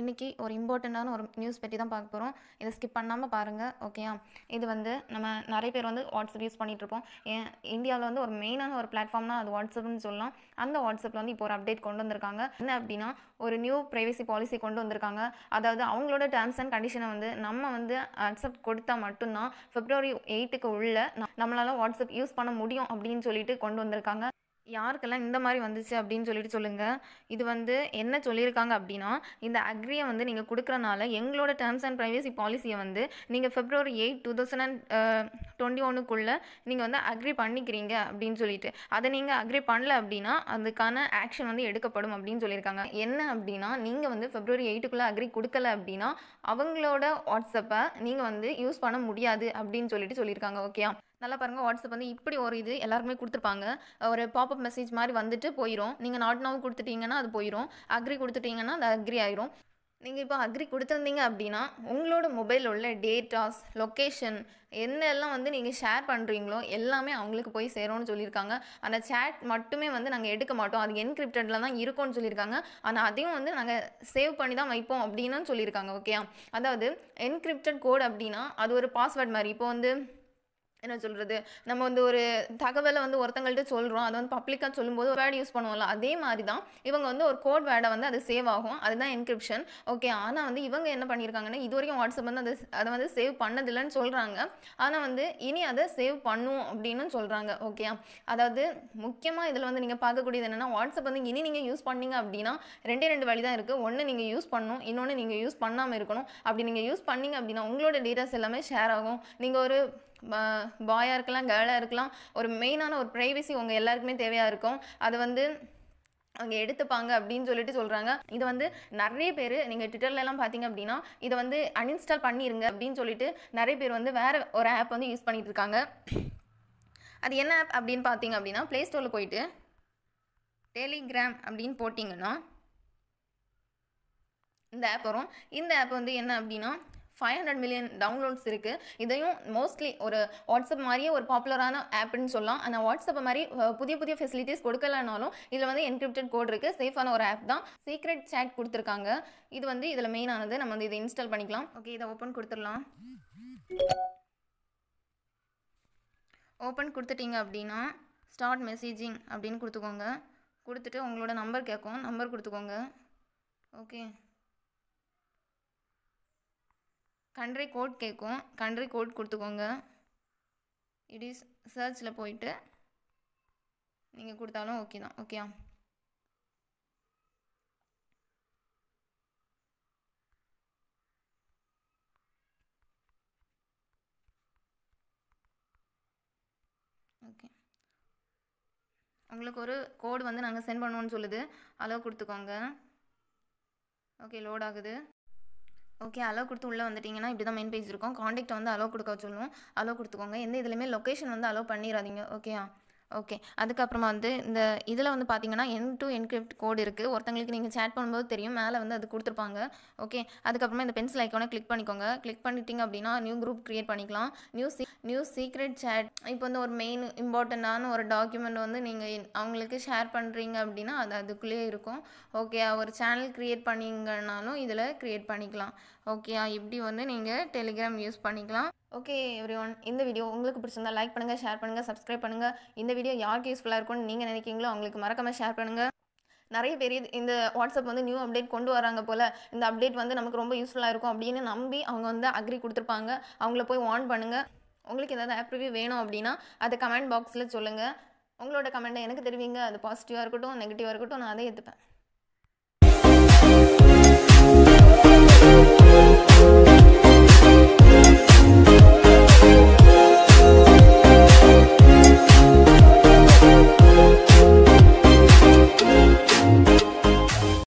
இன்றைக்கி ஒரு இம்பார்ட்டண்ட்டான ஒரு நியூஸ் பற்றி தான் பார்க்க போகிறோம் இதை ஸ்கிப் பண்ணாமல் பாருங்கள் ஓகேயா இது வந்து நம்ம நிறைய பேர் வந்து வாட்ஸ்அப் யூஸ் பண்ணிகிட்ருப்போம் ஏன் இந்தியாவில் வந்து ஒரு மெயினான ஒரு பிளாட்ஃபார்ம்னா அது வாட்ஸ்அப்னு சொல்லலாம் அந்த வாட்ஸ்அப்பில் வந்து இப்போ ஒரு அப்டேட் கொண்டு வந்திருக்காங்க என்ன அப்படின்னா ஒரு நியூ ப்ரைவசி பாலிசி கொண்டு வந்திருக்காங்க அதாவது அவங்களோட டேர்ம்ஸ் அண்ட் கண்டிஷனை வந்து நம்ம வந்து அக்செப்ட் கொடுத்தா மட்டும்தான் பிப்ரவரி எயிட்டுக்கு உள்ள நம்மளால் வாட்ஸ்அப் யூஸ் பண்ண முடியும் அப்படின்னு சொல்லிட்டு கொண்டு வந்திருக்காங்க யாருக்கெல்லாம் இந்த மாதிரி வந்துச்சு அப்படின்னு சொல்லிட்டு சொல்லுங்கள் இது வந்து என்ன சொல்லியிருக்காங்க அப்படின்னா இந்த அக்ரியை வந்து நீங்கள் கொடுக்குறனால எங்களோட டேர்ம்ஸ் அண்ட் ப்ரைவசி பாலிசியை வந்து நீங்கள் February eight two thousand and twenty ஒன்னுக்குள்ளே நீங்கள் வந்து அக்ரி பண்ணிக்கிறீங்க அப்படின்னு சொல்லிட்டு அதை நீங்கள் அக்ரி பண்ணல அப்படின்னா அதுக்கான ஆக்ஷன் வந்து எடுக்கப்படும் அப்படின்னு சொல்லியிருக்காங்க என்ன அப்படின்னா நீங்கள் வந்து ஃபெப்ரவரி எயிட்டுக்குள்ளே அக்ரி கொடுக்கல அப்படின்னா அவங்களோட வாட்ஸ்அப்பை நீங்கள் வந்து யூஸ் பண்ண முடியாது அப்படின்னு சொல்லிட்டு சொல்லியிருக்காங்க ஓகே நல்லா பாருங்கள் வாட்ஸ்அப் வந்து இப்படி ஒரு இது எல்லாருக்குமே கொடுத்துருப்பாங்க ஒரு பாப்அப் மெசேஜ் மாதிரி வந்துட்டு போயிடும் நீங்கள் நாட் நவ் கொடுத்துட்டீங்கன்னா அது போயிடும் அக்ரி கொடுத்துட்டீங்கன்னா அது அக்ரி ஆயிரும் நீங்கள் இப்போ அக்ரி கொடுத்துருந்தீங்க அப்படின்னா உங்களோட மொபைல் உள்ள டேட்டாஸ் லொக்கேஷன் என்னெல்லாம் வந்து நீங்கள் ஷேர் பண்ணுறீங்களோ எல்லாமே அவங்களுக்கு போய் சேரும்னு சொல்லியிருக்காங்க அந்த சேட் மட்டுமே வந்து நாங்கள் எடுக்க மாட்டோம் அது என்கிரிப்டடில் தான் இருக்கும்னு சொல்லியிருக்காங்க ஆனால் அதையும் வந்து நாங்கள் சேவ் பண்ணி தான் வைப்போம் அப்படின்னு சொல்லியிருக்காங்க ஓகே அதாவது என்கிரிப்டட் கோட் அப்படின்னா அது ஒரு பாஸ்வேர்ட் மாதிரி இப்போ வந்து என்ன சொல்கிறது நம்ம வந்து ஒரு தகவலை வந்து ஒருத்தங்கள்ட்ட சொல்கிறோம் அதை வந்து பப்ளிக்காக சொல்லும்போது ஒரு வேர்டு யூஸ் பண்ணுவோம்ல அதே மாதிரி தான் இவங்க வந்து ஒரு கோட் வேர்டை வந்து அது சேவ் ஆகும் அதுதான் என்கிரிப்ஷன் ஓகே ஆனால் வந்து இவங்க என்ன பண்ணியிருக்காங்கன்னா இது வரைக்கும் வாட்ஸ்அப் வந்து அதை அதை வந்து சேவ் பண்ணதில்லைன்னு சொல்கிறாங்க ஆனால் வந்து இனி அதை சேவ் பண்ணும் அப்படின்னு சொல்கிறாங்க ஓகே அதாவது முக்கியமாக இதில் வந்து நீங்கள் பார்க்கக்கூடியது என்னென்னா வாட்ஸ்அப் வந்து இனி நீங்கள் யூஸ் பண்ணீங்க அப்படின்னா ரெண்டே ரெண்டு வழி தான் இருக்குது ஒன்று நீங்கள் யூஸ் பண்ணணும் இன்னொன்று நீங்கள் யூஸ் பண்ணாமல் இருக்கணும் அப்படி நீங்கள் யூஸ் பண்ணீங்க அப்படின்னா உங்களோட டீட்டெயில்ஸ் எல்லாமே ஷேர் ஆகும் நீங்கள் ஒரு பாயாக இருக்கலாம் கேர்ளாக இருக்கலாம் ஒரு மெயினான ஒரு ப்ரைவசி உங்கள் எல்லாருக்குமே தேவையாக இருக்கும் அது வந்து அவங்க எடுத்துப்பாங்க அப்படின்னு சொல்லிட்டு சொல்கிறாங்க இது வந்து நிறைய பேர் நீங்கள் ட்விட்டர்லலாம் பார்த்தீங்க அப்படின்னா இதை வந்து அன்இன்ஸ்டால் பண்ணிடுங்க அப்படின்னு சொல்லிட்டு நிறைய பேர் வந்து வேறு ஒரு ஆப் வந்து யூஸ் பண்ணிகிட்டு இருக்காங்க அது என்ன ஆப் அப்படின்னு பார்த்தீங்க அப்படின்னா ப்ளே ஸ்டோரில் போயிட்டு டெலிகிராம் அப்படின்னு போட்டிங்கன்னா இந்த ஆப் வரும் இந்த ஆப் வந்து என்ன அப்படின்னா ஃபைவ் ஹண்ட்ரட் மில்லியன் டவுன்லோட்ஸ் இருக்குது இதையும் மோஸ்ட்லி ஒரு வாட்ஸ்அப் மாதிரியே ஒரு பாப்புலரான ஆப்னு சொல்லலாம் அந்த வாட்ஸ்அப் மாதிரி புதிய புதிய ஃபெசிலிட்டிஸ் கொடுக்கலனாலும் இதில் வந்து என்கிரிப்டட் கோட் இருக்குது சேஃபான ஒரு ஆப் தான் சீக்ரெட் சேட் கொடுத்துருக்காங்க இது வந்து இதில் மெயினானது நம்ம வந்து இதை இன்ஸ்டால் பண்ணிக்கலாம் ஓகே இதை ஓப்பன் கொடுத்துடலாம் ஓப்பன் கொடுத்துட்டீங்க அப்படின்னா ஸ்டார்ட் மெசேஜிங் அப்படின்னு கொடுத்துக்கோங்க கொடுத்துட்டு உங்களோட நம்பர் கேட்கும் நம்பர் கொடுத்துக்கோங்க ஓகே கண்ட்ரி கோட் கேட்கும் கண்ட்ரி கோட் கொடுத்துக்கோங்க இட் இஸ் சர்ச்சில் போயிட்டு நீங்கள் கொடுத்தாலும் ஓகே தான் ஓகேயா ஓகே உங்களுக்கு ஒரு கோடு வந்து நாங்கள் சென்ட் பண்ணுவோன்னு சொல்லுது அளவு கொடுத்துக்கோங்க ஓகே லோட் ஆகுது ஓகே அலோ கொடுத்து உள்ளே வந்துட்டிங்கன்னா இப்படி தான் மெயின் பேஜ் இருக்கும் காண்டாக்ட் வந்து அலோ கொடுக்க சொல்லுவோம் அலோ கொடுத்துக்கோங்க எந்த இதுலேயுமே லொக்கேஷன் வந்து அலோ பண்ணிடாதீங்க ஓகேயா ஓகே அதுக்கப்புறமா வந்து இந்த இதில் வந்து பார்த்தீங்கன்னா என் டு என்கிரிப்ட் கோடு இருக்குது ஒருத்தங்களுக்கு நீங்கள் சேட் பண்ணும்போது தெரியும் மேலே வந்து அது கொடுத்துருப்பாங்க ஓகே அதுக்கப்புறமா இந்த பென்சில் ஐக்கானை கிளிக் பண்ணிக்கோங்க கிளிக் பண்ணிட்டீங்க அப்படின்னா நியூ குரூப் க்ரியேட் பண்ணிக்கலாம் நியூ சீ நியூ சீக்ரெட் சேட் இப்போ வந்து ஒரு மெயின் இம்பார்ட்டண்ட்டான ஒரு டாக்குமெண்ட் வந்து நீங்கள் அவங்களுக்கு ஷேர் பண்ணுறீங்க அப்படின்னா அது அதுக்குள்ளேயே இருக்கும் ஓகே ஒரு சேனல் க்ரியேட் பண்ணிங்கனாலும் இதில் க்ரியேட் பண்ணிக்கலாம் ஓகே இப்படி வந்து நீங்கள் டெலிகிராம் யூஸ் பண்ணிக்கலாம் ஓகே எவ்ரி ஒன் இந்த வீடியோ உங்களுக்கு பிடிச்சிருந்தா லைக் பண்ணுங்கள் ஷேர் பண்ணுங்கள் சப்ஸ்கிரைப் பண்ணுங்கள் இந்த வீடியோ யாருக்கு யூஸ்ஃபுல்லாக இருக்கும்னு நீங்கள் நினைக்கிறீங்களோ அவங்களுக்கு மறக்காமல் ஷேர் பண்ணுங்கள் நிறைய பேர் இந்த வாட்ஸ்அப் வந்து நியூ அப்டேட் கொண்டு வராங்க போல் இந்த அப்டேட் வந்து நமக்கு ரொம்ப யூஸ்ஃபுல்லாக இருக்கும் அப்படின்னு நம்பி அவங்க வந்து அக்ரி கொடுத்துருப்பாங்க அவங்கள போய் வான் பண்ணுங்கள் உங்களுக்கு ஏதாவது ஆப் ரிவ்யூ வேணும் அப்படின்னா அதை கமெண்ட் பாக்ஸில் சொல்லுங்கள் உங்களோட கமெண்ட்டை எனக்கு தெரிவிங்க அது பாசிட்டிவாக இருக்கட்டும் நெகட்டிவாக இருக்கட்டும் நான் அதை ஏற்றுப்பேன்